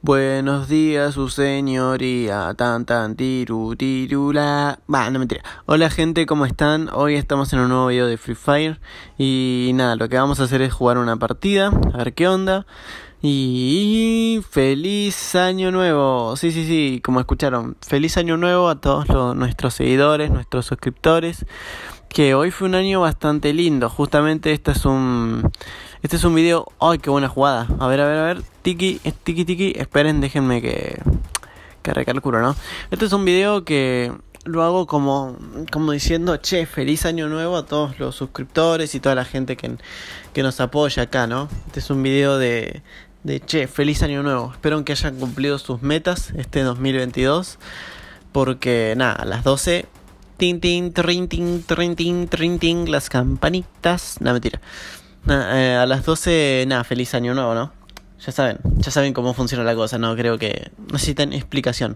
Buenos días, su señoría, tan tan tiru tirula. Bah, no mentira. Hola gente, ¿cómo están? Hoy estamos en un nuevo video de Free Fire. Y nada, lo que vamos a hacer es jugar una partida, a ver qué onda. Y feliz año nuevo. Sí, sí, sí, como escucharon, feliz año nuevo a todos los, nuestros seguidores, nuestros suscriptores. Que hoy fue un año bastante lindo. Justamente este es un este es un video. ¡Ay, qué buena jugada! A ver, a ver, a ver. Tiki, tiki, tiki. Esperen, déjenme que, que recalculo, ¿no? Este es un video que lo hago como, como diciendo, che, feliz año nuevo a todos los suscriptores y toda la gente que, que nos apoya acá, ¿no? Este es un video de, de, che, feliz año nuevo. Espero que hayan cumplido sus metas este 2022. Porque, nada, a las 12 tin tin trin tin trin tin tin las campanitas no mentira eh, a las 12, nada, feliz año nuevo, ¿no? Ya saben, ya saben cómo funciona la cosa, no creo que necesitan explicación.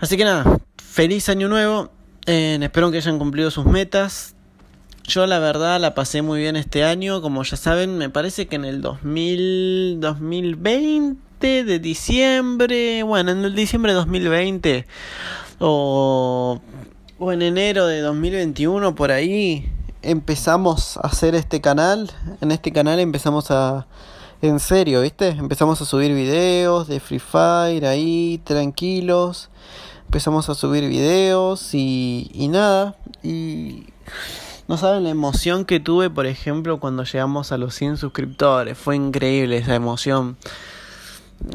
Así que nada, feliz año nuevo. Eh, espero que hayan cumplido sus metas. Yo la verdad la pasé muy bien este año, como ya saben, me parece que en el 2000, 2020 de diciembre, bueno, en el diciembre de 2020 o, o en enero de 2021 por ahí, empezamos a hacer este canal, en este canal empezamos a... En serio, ¿viste? Empezamos a subir videos de Free Fire ahí, tranquilos. Empezamos a subir videos y, y nada. Y no saben la emoción que tuve, por ejemplo, cuando llegamos a los 100 suscriptores. Fue increíble esa emoción.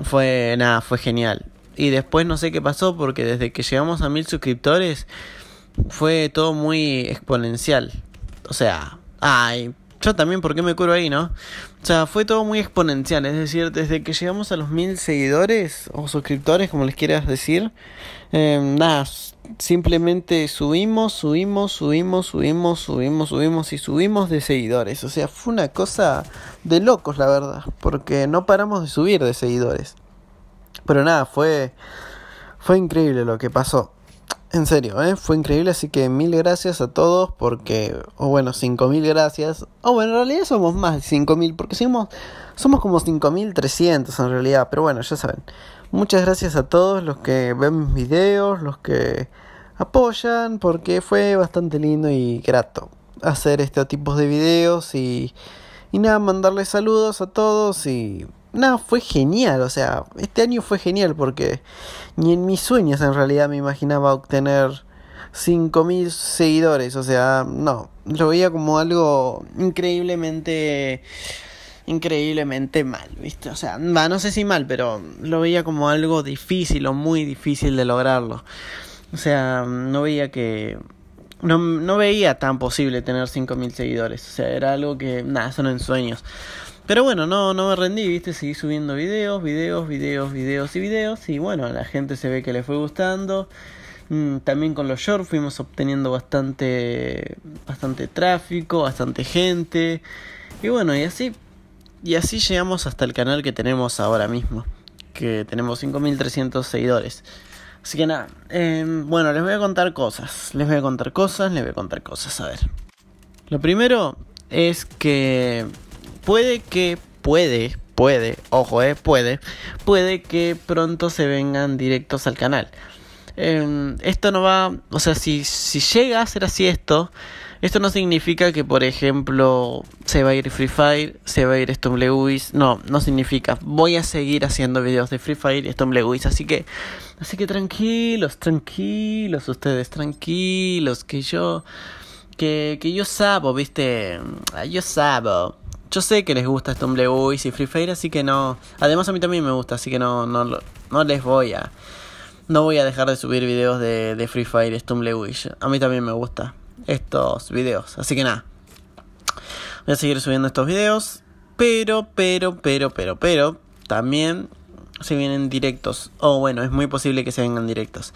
Fue, nada, fue genial. Y después no sé qué pasó porque desde que llegamos a 1000 suscriptores fue todo muy exponencial. O sea, ay, yo también, ¿por qué me curo ahí, no? O sea, fue todo muy exponencial, es decir, desde que llegamos a los mil seguidores o suscriptores, como les quieras decir, em, nada, simplemente subimos, subimos, subimos, subimos, subimos, subimos y subimos de seguidores. O sea, fue una cosa de locos, la verdad, porque no paramos de subir de seguidores. Pero nada, fue, fue increíble lo que pasó. En serio, ¿eh? fue increíble, así que mil gracias a todos porque, o bueno, cinco mil gracias, o bueno, en realidad somos más de cinco mil, porque somos, somos como cinco mil trescientos en realidad, pero bueno, ya saben. Muchas gracias a todos los que ven mis videos, los que apoyan, porque fue bastante lindo y grato hacer este tipo de videos y, y nada, mandarles saludos a todos y nada, fue genial. O sea, este año fue genial porque ni en mis sueños en realidad me imaginaba obtener 5.000 seguidores. O sea, no, lo veía como algo increíblemente... Increíblemente mal, ¿viste? O sea, va, no sé si mal, pero lo veía como algo difícil o muy difícil de lograrlo. O sea, no veía que no, no veía tan posible tener 5.000 seguidores. O sea, era algo que, nada, son ensueños. Pero bueno, no, no me rendí, viste, seguí subiendo videos, videos, videos, videos y videos. Y bueno, la gente se ve que le fue gustando. Mm, también con los shorts fuimos obteniendo bastante, bastante tráfico, bastante gente. Y bueno, y así, y así llegamos hasta el canal que tenemos ahora mismo. Que tenemos 5.300 seguidores. Así que nada, em, bueno, les voy a contar cosas, les voy a contar cosas, les voy a contar cosas, a ver. Lo primero es que puede que, puede, puede, ojo, eh, puede, puede que pronto se vengan directos al canal. Em, esto no va, o sea, si, si llega a ser así esto, esto no significa que, por ejemplo, se va a ir Free Fire, se va a ir Stumble No, no significa. Voy a seguir haciendo videos de Free Fire y Stumble Así que, así que tranquilos, tranquilos ustedes, tranquilos, que yo, que, que yo sabo, viste, yo sabo. Yo sé que les gusta Stumble Lewis y Free Fire, así que no. Además a mí también me gusta, así que no, no, no les voy a. No voy a dejar de subir videos de, Free Fire y Stumble A mí también me gusta estos videos. Así que nada. Voy a seguir subiendo estos videos. Pero, pero, pero, pero, pero. También se vienen directos. O bueno, es muy posible que se vengan directos.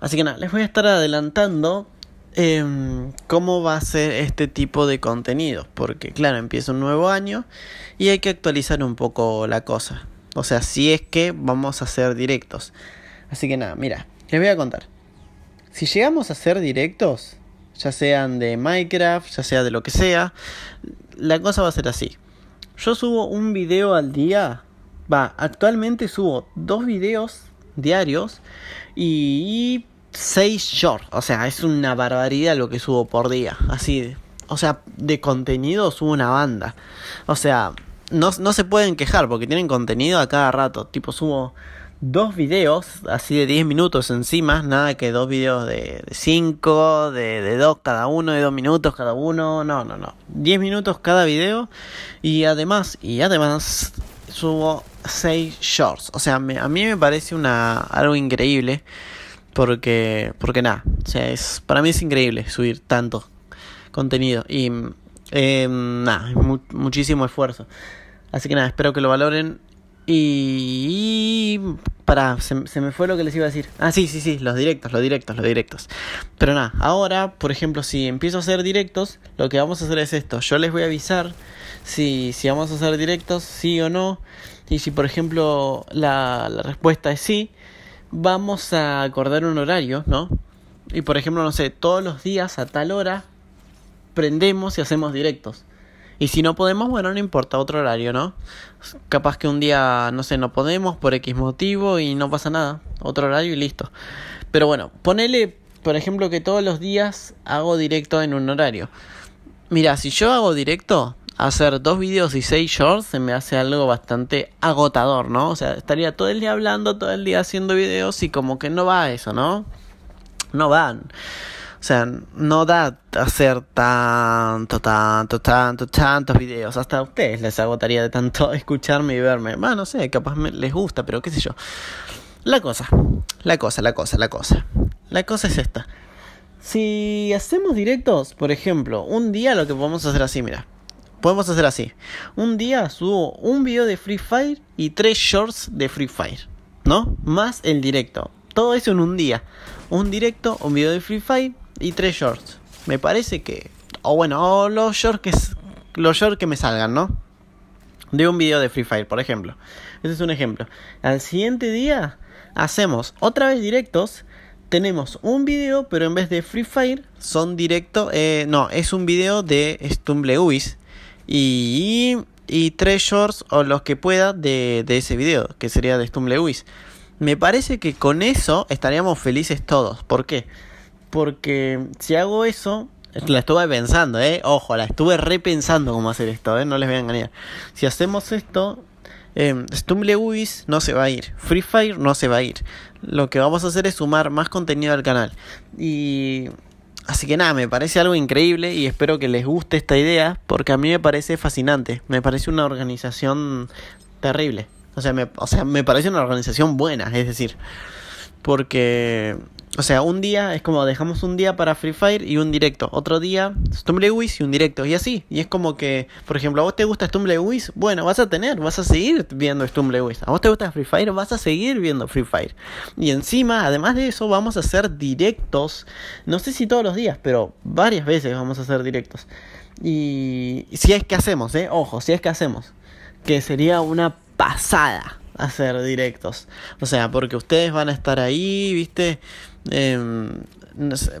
Así que nada, les voy a estar adelantando em, cómo va a ser este tipo de contenidos. Porque claro, empieza un nuevo año y hay que actualizar un poco la cosa. O sea, si es que vamos a hacer directos. Así que nada, mira, les voy a contar. Si llegamos a hacer directos, ya sean de Minecraft, ya sea de lo que sea, la cosa va a ser así. Yo subo un video al día, va, actualmente subo dos videos diarios y seis shorts, o sea, es una barbaridad lo que subo por día, así, o sea, de contenido subo una banda, o sea, no, no se pueden quejar porque tienen contenido a cada rato, tipo subo dos videos, así de 10 minutos encima, nada que dos videos de 5, de, de, dos cada uno, de 2 minutos cada uno, no, no, no. 10 minutos cada video y además, y además subo 6 shorts. O sea, me, a mí me parece una, algo increíble porque, porque nada, o sea, es, para mí es increíble subir tanto contenido y em, nada, muchísimo esfuerzo. Así que nada, espero que lo valoren y... para se, me fue lo que les iba a decir. Ah, sí, sí, sí, los directos, los directos, los directos. Pero nada, ahora, por ejemplo, si empiezo a hacer directos, lo que vamos a hacer es esto. Yo les voy a avisar si, si vamos a hacer directos, sí o no. Y si, por ejemplo, la, la respuesta es sí, vamos a acordar un horario, ¿no? Y, por ejemplo, no sé, todos los días a tal hora prendemos y hacemos directos. Y si no podemos, bueno, no importa, otro horario, ¿no? Capaz que un día, no sé, no podemos por X motivo y no pasa nada. Otro horario y listo. Pero bueno, ponele, por ejemplo, que todos los días hago directo en un horario. Mira, si yo hago directo, hacer dos videos y seis shorts se me hace algo bastante agotador, ¿no? O sea, estaría todo el día hablando, todo el día haciendo videos y como que no va eso, ¿no? No van. O sea, no da hacer tanto, tanto, tanto, tantos videos. Hasta a ustedes les agotaría de tanto escucharme y verme. Bueno, no sé, capaz les gusta, pero qué sé yo. La cosa, la cosa, la cosa, la cosa. La cosa es esta. Si hacemos directos, por ejemplo, un día lo que podemos hacer así, mira. Podemos hacer así. Un día subo un video de Free Fire y tres shorts de Free Fire. ¿No? Más el directo. Todo eso en un día. Un directo, un video de Free Fire y tres shorts. Me parece que. O bueno, o los shorts que, los shorts que me salgan, ¿no? De un video de Free Fire, por ejemplo. Ese es un ejemplo. Al siguiente día hacemos otra vez directos. Tenemos un video, pero en vez de Free Fire son directos eh, no, es un video de stumble Y, y tres shorts o los que pueda de, de ese video, que sería de Stumble Uis. Me parece que con eso estaríamos felices todos. ¿Por qué? Porque si hago eso, la estuve pensando, ¿eh? Ojo, la estuve repensando cómo hacer esto, ¿eh? No les voy a engañar. Si hacemos esto, em, Stumble Ubis no se va a ir, Free Fire no se va a ir. Lo que vamos a hacer es sumar más contenido al canal. Y Así que nada, me parece algo increíble y espero que les guste esta idea porque a mí me parece fascinante, me parece una organización terrible. O sea, o sea, me parece una organización buena, es decir, porque o sea, un día es como dejamos un día para Free Fire y un directo. Otro día StumbleWiz y un directo. Y así. Y es como que, por ejemplo, a vos te gusta StumbleWiz? bueno, vas a tener, vas a seguir viendo StumbleWiz. A vos te gusta Free Fire, vas a seguir viendo Free Fire. Y encima, además de eso, vamos a hacer directos. No sé si todos los días, pero varias veces vamos a hacer directos. Y si es que hacemos, ¿eh? Ojo, si es que hacemos. Que sería una pasada hacer directos. O sea, porque ustedes van a estar ahí, ¿viste? Em, nos,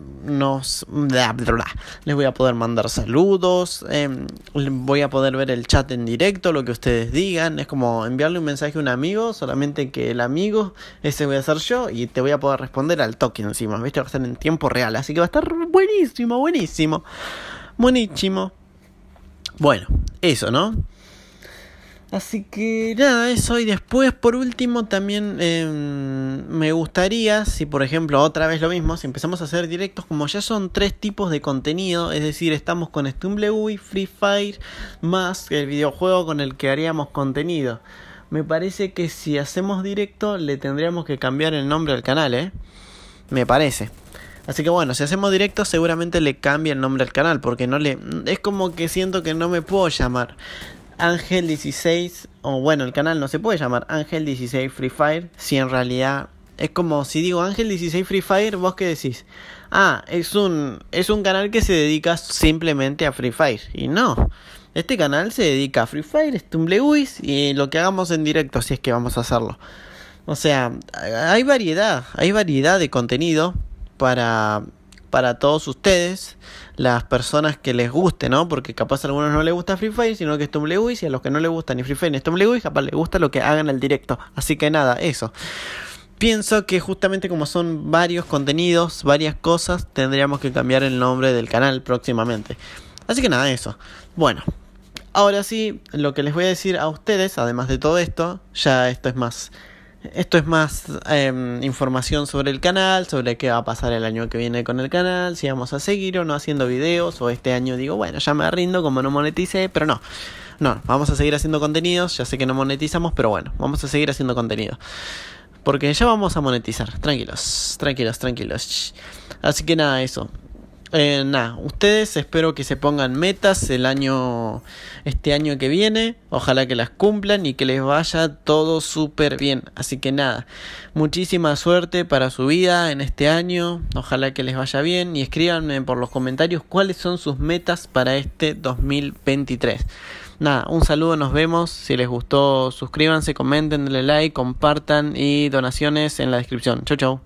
les voy a poder mandar saludos, em, voy a poder ver el chat en directo, lo que ustedes digan, es como enviarle un mensaje a un amigo, solamente que el amigo ese voy a ser yo y te voy a poder responder al toque encima, ¿viste? Va a estar en tiempo real, así que va a estar buenísimo, buenísimo, buenísimo. Bueno, eso, ¿no? Así que nada, eso. Y después, por último, también em, me gustaría, si por ejemplo, otra vez lo mismo, si empezamos a hacer directos, como ya son tres tipos de contenido, es decir, estamos con y Free Fire, más el videojuego con el que haríamos contenido. Me parece que si hacemos directo, le tendríamos que cambiar el nombre al canal, ¿eh? Me parece. Así que bueno, si hacemos directo seguramente le cambia el nombre al canal, porque no le... Es como que siento que no me puedo llamar Ángel 16, o bueno, el canal no se puede llamar Ángel 16 Free Fire, si en realidad es como si digo Ángel 16 Free Fire, vos que decís? Ah, es un es un canal que se dedica simplemente a Free Fire y no. Este canal se dedica a Free Fire, Stumblewis y lo que hagamos en directo si es que vamos a hacerlo. O sea, hay variedad, hay variedad de contenido para para todos ustedes, las personas que les guste, ¿no? Porque capaz a algunos no les gusta Free Fire, sino que es y a los que no les gusta ni Free Fire ni Tom capaz les gusta lo que hagan al directo. Así que nada, eso. Pienso que justamente como son varios contenidos, varias cosas, tendríamos que cambiar el nombre del canal próximamente. Así que nada, eso. Bueno, ahora sí, lo que les voy a decir a ustedes, además de todo esto, ya esto es más esto es más em, información sobre el canal, sobre qué va a pasar el año que viene con el canal, si vamos a seguir o no haciendo videos, o este año digo, bueno, ya me rindo como no monetice, pero no. No, vamos a seguir haciendo contenidos, ya sé que no monetizamos, pero bueno, vamos a seguir haciendo contenido. Porque ya vamos a monetizar, tranquilos, tranquilos, tranquilos. Así que nada, eso. Eh, nada, ustedes espero que se pongan metas el año, este año que viene. Ojalá que las cumplan y que les vaya todo súper bien. Así que nada, muchísima suerte para su vida en este año. Ojalá que les vaya bien y escríbanme por los comentarios cuáles son sus metas para este 2023 nada, un saludo, nos vemos. Si les gustó, suscríbanse, comenten, denle like, compartan y donaciones en la descripción. Chau, chau.